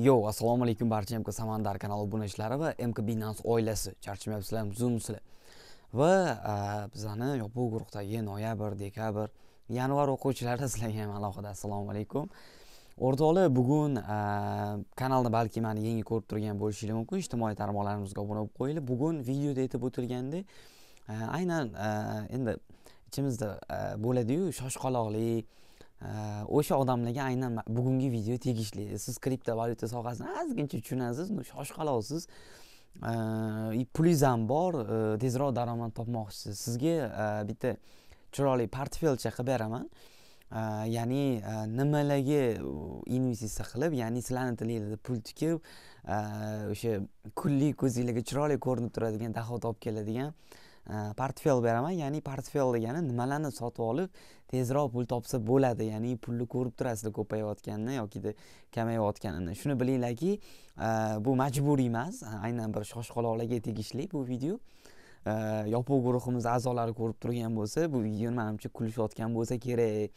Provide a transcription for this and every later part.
Yo, assalomu alaykum barcha MK Samandar kanali obunachilari va MK Binance oilasi. Charchamayapsizlar, zoomsizlar. Va bizani yopiq guruhdagi noyabr, dekabr, yanvar o'quvchilari sizlarga ham alohida assalomu alaykum. O'rtoqlar, bugun kanalni balki meni yangi ko'rib turgan bo'lishingiz mumkin. Ijtimoiy tarmoqlarimizga obuna bo'lib qo'yinglar. Bugun videoda aytib o'tilgandek, aynan endi ichimizda bo'ladi-yu, shoshqaloqlik o'sha odamlarga aynan bugungi video tegishli siz kriptovalyuta sohasini ozgincha tushunasiz shoshqaloqsiz pulingiz ham bor tezroq daromad topmoqchisiz sizga e, bitta chiroyli portfelcha qilib beraman ya'ni e, nimalarga investitsiya qilib ya'ni sizlarni tilinglarda pul tikib e, o'sha kunlik ko'zinglarga chiroyli ko'rinib turadigan dohod olib keladigan portfel э, beraman ya'ni portfel degani nimalarni sotib olib tezroq pul topsa bo'ladi ya'ni pulni ko'rib turasizlar ko'payayotganini yoki kamayayotganini shuni bilinglarki e, bu majburiy emas aynan bir shoshqaloqlarga tegishli bu video e, yopiq guruhimiz a'zolari ko'rib turgan bo'lsa bu video manimcha kulishayotgan bo'lsa kerak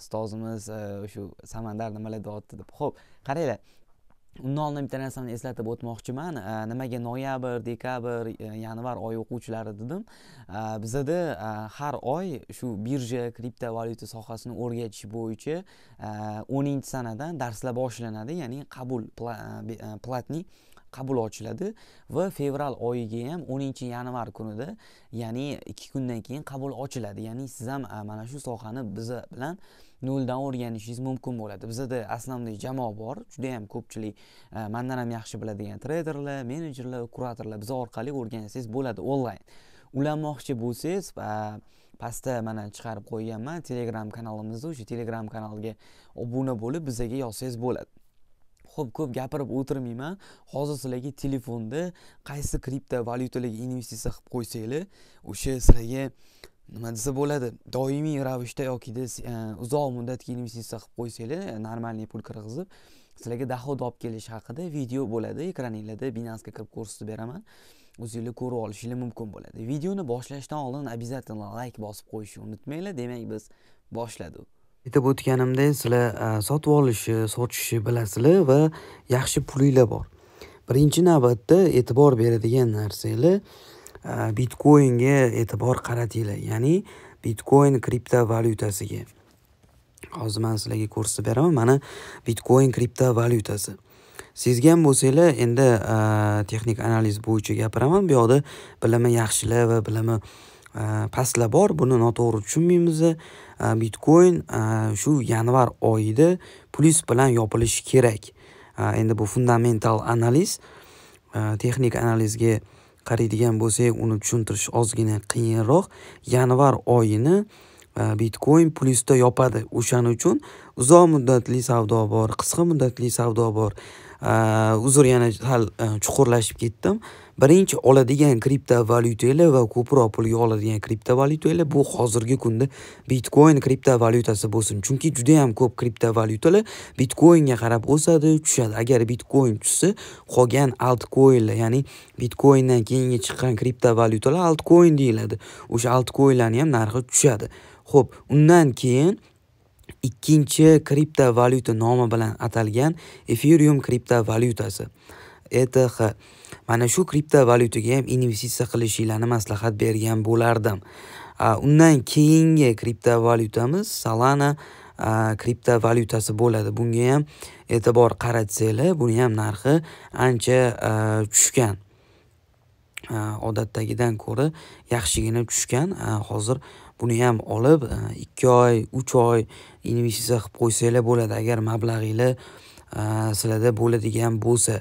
ustozimiz o'sha e, samandar nimalar deyapti deb ho'p qaranglar nolni bitta narsani eslatib o'tmoqchiman nimaga noyabr dekabr e, yanvar oyi o'quvchilari dedim bizada e, har oy shu birja kriptovalyuta sohasini o'rgatish bo'yicha e, o'ninchi sanadan darslar boshlanadi ya'ni qabul platniy qabul ochiladi va fevral oyiga ham o'ninchi yanvar kunida ya'ni ikki kundan keyin qabul ochiladi ya'ni siz ham mana shu sohani biz bilan noldan o'rganishingiz mumkin bo'ladi bizada основной jamoa bor juda yam ko'pchilik mandan ham yaxshi biladigan treyderlar menejerlar kuratorlar biz orqali o'rgansangiz bo'ladi onlayn ulanmoqchi bo'lsangiz pastda mana chiqarib qo'yganman telegram kanalimizni o'sha telegram kanaliga obuna bo'lib bizaga yozsangiz bo'ladi ho'p ko'p gapirib o'tirmayman hozir sizlarga telefonda qaysi kripto valyutalarga investitsiya qilib qo'ysanglar o'sha sizlarga nima desa bo'ladi doimiy ravishda yokida e, uzoq muddatga investitsiya qilib qo'ysanglar нормальный e, pul kirgizib sizlarga dohod olib kelish haqida video bo'ladi ekraninglarda binancega kirib ko'rsatib beraman o'zinglar ko'rib olishinglar mumkin bo'ladi videoni boshlashdan oldin обязательно layk bosib qo'yishni unutmanglar demak biz boshladik aytib o'tganimdek sizlar e, sotib olishni sotishni bilasizlar va yaxshi pulinglar bor birinchi navbatda e'tibor beradigan narsanglar e, bitkoinga e'tibor qaratinglar ya'ni bitcoin kriptovalyutasiga hozir man sizlarga ko'rsatib beraman mana bitcoin kriptovalyutasi sezgan bo'lsanglar endi e, texnik analiz bo'yicha gapiraman bu yoqda bilimi yaxshilar va bilimi pastlar bor buni noto'g'ri tushunmaymiz bitcoin shu yanvar oyida plyus bilan yopilishi kerak endi bu fundamental analiz texnik analizga qaraydigan bo'lsak uni tushuntirish ozgina qiyinroq yanvar oyini bitcoin plyusda yopadi o'shaning uchun uzoq muddatli savdo bor qisqa muddatli savdo bor uzr yana sal chuqurlashib ketdim birinchi oladigan kriptovalyutalar va ko'proq pulga oladigan kriptovalyutalar bu hozirgi kunda bitcoin kriptovalyutasi bo'lsin chunki juda yam ko'p kriptovalyutalar bitcoinga qarab o'sadi tushadi agar bitcoin tushsa qolgan altcoinlar ya'ni bitcoindan keyingi chiqqan kriptovalyutalar altcoin deyiladi o'sha altcoinlarni ham narxi tushadi ho'p undan keyin ikkinchi kriptovalyuta nomi bilan atalgan efirium kriptovalyutasi ETH mana shu kriptovalyutaga ham investitsiya qilishinglarni maslahat bergan bo'lardim undan keyingi kriptovalyutamiz solana kriptovalyutasi bo'ladi bunga ham e'tibor qaratsanglar buni ham narxi ancha tushgan odatdagidan ko'ra yaxshigina tushgan hozir buni ham olib ikki oy uch oy investitsiya qilib qo'ysanglar bo'ladi agar mablag'inglar sizlarda bo'ladigan bo'lsa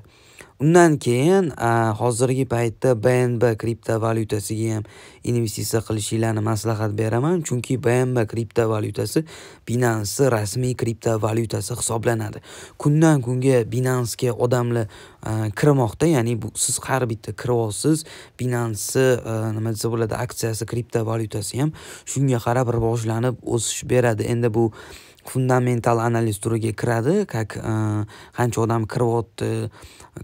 undan keyin hozirgi paytda bnb kriptovalyutasiga ham investitsiya qilishinglarni maslahat beraman chunki bnb kriptovalyutasi binance rasmiy kriptovalyutasi hisoblanadi kundan kunga binansga odamlar kirmoqda ya'ni bu siz har bitta kiryapsiz olsiz binansi nima desa bo'ladi aksiyasi kriptovalyutasi ham shunga qarab rivojlanib o'sish beradi endi bu fundamental analiz turiga kiradi как e, qancha odam kiryapti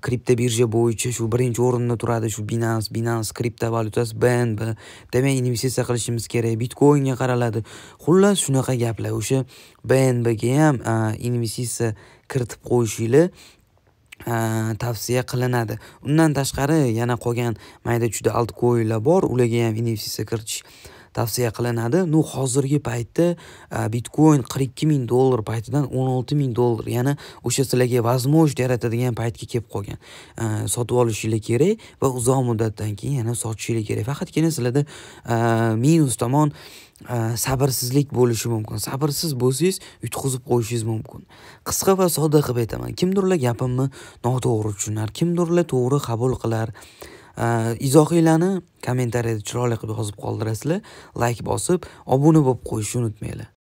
kripto birja bo'yicha shu birinchi o'rinda turadi shu binance binance kripto valyutasi bnb demak investitsiya qilishimiz kerak bitcoinga qaraladi xullas shunaqa gaplar o'sha bnbga ham e, investitsiya kiritib qo'yishinglar e, tavsiya qilinadi undan tashqari yana qolgan mayda chuyda koinlar bor ularga ham investitsiya kiritish tavsiya qilinadi ну hozirgi paytda e, bitcoin qirq ikki ming dollar paytidan o'n olti ming dollar ya'ni o'sha sizlarga возможность yaratadigan paytga kelib qolgan e, sotib olishinglar kerak va uzoq muddatdan keyin yana sotishinglar kerak faqatgina sizlarda e, minus tomon sabrsizlik bo'lishi mumkin sabrsiz bo'lsangiz yutqizib qo'yishingiz mumkin qisqa va sodda qilib aytaman kimdirlar gapimni noto'g'ri tushunar kimdirlar to'g'ri qabul qilar Э, izohinglarni kommentariyada chiroyli qilib yozib qoldirasizlar layk bosib obuna bo'lib qo'yishni unutmanglar